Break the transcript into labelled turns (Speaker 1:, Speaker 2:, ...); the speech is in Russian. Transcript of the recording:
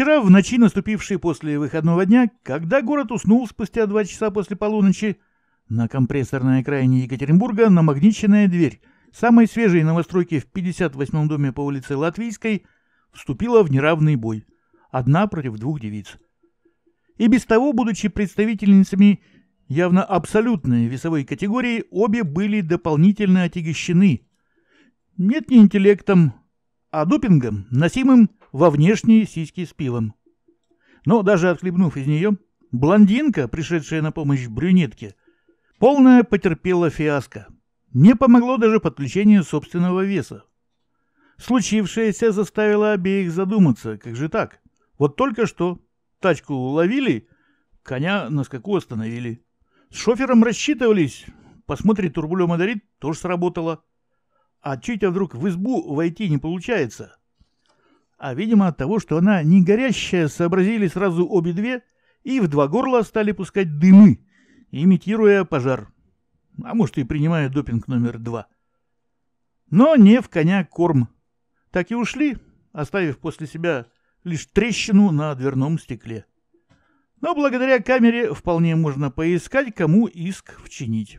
Speaker 1: Вчера, в ночи, наступившей после выходного дня, когда город уснул спустя два часа после полуночи, на компрессорной окраине Екатеринбурга намагниченная дверь самой свежей новостройки в 58-м доме по улице Латвийской вступила в неравный бой. Одна против двух девиц. И без того, будучи представительницами явно абсолютной весовой категории, обе были дополнительно отягощены. Нет ни интеллектом, а допингом, носимым во внешние сиськи с пивом. Но даже отхлебнув из нее, блондинка, пришедшая на помощь брюнетке, полная потерпела фиаско. Не помогло даже подключение собственного веса. Случившееся заставило обеих задуматься, как же так? Вот только что тачку уловили, коня на скаку остановили. С шофером рассчитывались, посмотрит Турбулё Мадарит, тоже сработало. А чуть -то а вдруг в избу войти не получается. А, видимо, от того, что она не горящая, сообразили сразу обе две и в два горла стали пускать дымы, имитируя пожар. А может, и принимая допинг номер два. Но не в коня корм. Так и ушли, оставив после себя лишь трещину на дверном стекле. Но благодаря камере вполне можно поискать, кому иск вчинить.